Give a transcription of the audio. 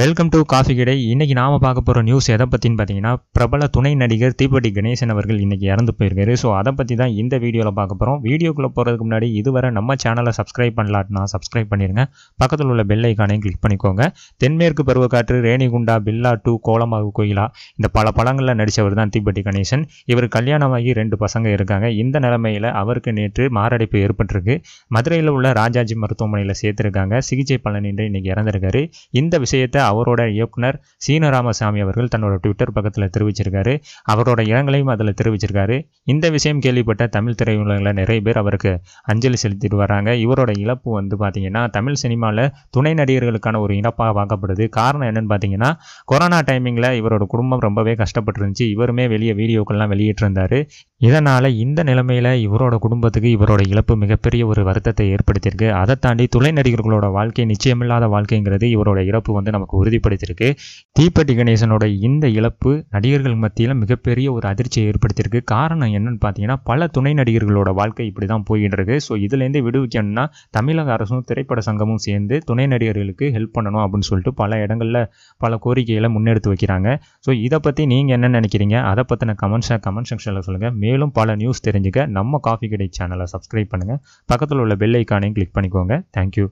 welcome to coffee கிடை இன்றைக்கி நாம் பார்க்க போகிற நியூஸ் எதை பற்றினு பார்த்தீங்கன்னா பிரபல துணை நடிகர் தீபடி கணேசன் அவர்கள் இன்றைக்கி இறந்து போயிருக்காரு ஸோ அதை பற்றி தான் இந்த வீடியோவில் பார்க்க போகிறோம் வீடியோக்குள்ளே போகிறதுக்கு முன்னாடி இதுவரை நம்ம சேனலை சப்ஸ்கிரைப் பண்ணலாட்னா சப்ஸ்கிரைப் பண்ணிடுங்க பக்கத்தில் உள்ள பெல் ஐக்கானையும் கிளிக் பண்ணிக்கோங்க தென்மேற்கு பருவக்காற்று ரேணிகுண்டா பில்லா டூ கோலமாவு கோயிலா இந்த பல படங்களில் நடித்தவர் தான் தீபட்டி கணேசன் இவர் கல்யாணமாகி ரெண்டு பசங்க இருக்காங்க இந்த நிலைமையில் அவருக்கு நேற்று மாரடைப்பு ஏற்பட்டிருக்கு மதுரையில் உள்ள ராஜாஜி மருத்துவமனையில் சேர்த்துருக்காங்க சிகிச்சை பலனின்றி இன்றைக்கி இறந்திருக்காரு இந்த விஷயத்தை அவரோட இயக்குனர் சீனராமசாமி அவர்கள் தன்னோட ட்விட்டர் பக்கத்தில் தெரிவிச்சிருக்காரு அவரோட இரங்கலையும் அதில் தெரிவிச்சிருக்காரு இந்த விஷயம் கேள்விப்பட்ட தமிழ் திரையுலகில் நிறைய பேர் அவருக்கு அஞ்சலி செலுத்திட்டு வராங்க இவரோட இழப்பு வந்து பார்த்தீங்கன்னா தமிழ் சினிமாவில் துணை நடிகர்களுக்கான ஒரு இழப்பாக பார்க்கப்படுது காரணம் என்னன்னு பார்த்தீங்கன்னா கொரோனா டைமிங்கில் இவரோட குடும்பம் ரொம்பவே கஷ்டப்பட்டுருந்துச்சு இவருமே வெளியே வீடியோக்கள்லாம் வெளியிட்டிருந்தார் இதனால் இந்த நிலைமையில் இவரோட குடும்பத்துக்கு இவரோட இழப்பு மிகப்பெரிய ஒரு வருத்தத்தை ஏற்படுத்தியிருக்கு அதை தாண்டி துணை நடிகர்களோட வாழ்க்கை நிச்சயமில்லாத வாழ்க்கைங்கிறது இவரோட இழப்பு வந்து நமக்கு உறுதிப்படுத்தியிருக்கு தீப்பெட்டி கணேசனோட இந்த இழப்பு நடிகர்கள் மத்தியில் மிகப்பெரிய ஒரு அதிர்ச்சியை ஏற்படுத்தியிருக்கு காரணம் என்னன்னு பார்த்தீங்கன்னா பல துணை நடிகர்களோட வாழ்க்கை இப்படி தான் போயிட்டு இருக்கு ஸோ இதுலேருந்து விடுவிக்கணும்னா தமிழக அரசும் திரைப்பட சங்கமும் சேர்ந்து துணை நடிகர்களுக்கு ஹெல்ப் பண்ணணும் அப்படின்னு சொல்லிட்டு பல இடங்களில் பல கோரிக்கைகளை முன்னெடுத்து வைக்கிறாங்க ஸோ இதை பற்றி நீங்கள் என்ன நினைக்கிறீங்க அதை பற்றின கமெண்ட்ஸை கமெண்ட் செக்ஷனில் சொல்லுங்கள் மேலும் பல நியூஸ் தெரிஞ்சுக்க நம்ம காஃபி கடை சேனலை சப்ஸ்கிரைப் பண்ணுங்கள் பக்கத்தில் உள்ள பெல் ஐக்கானையும் கிளிக் பண்ணிக்கோங்க தேங்க்யூ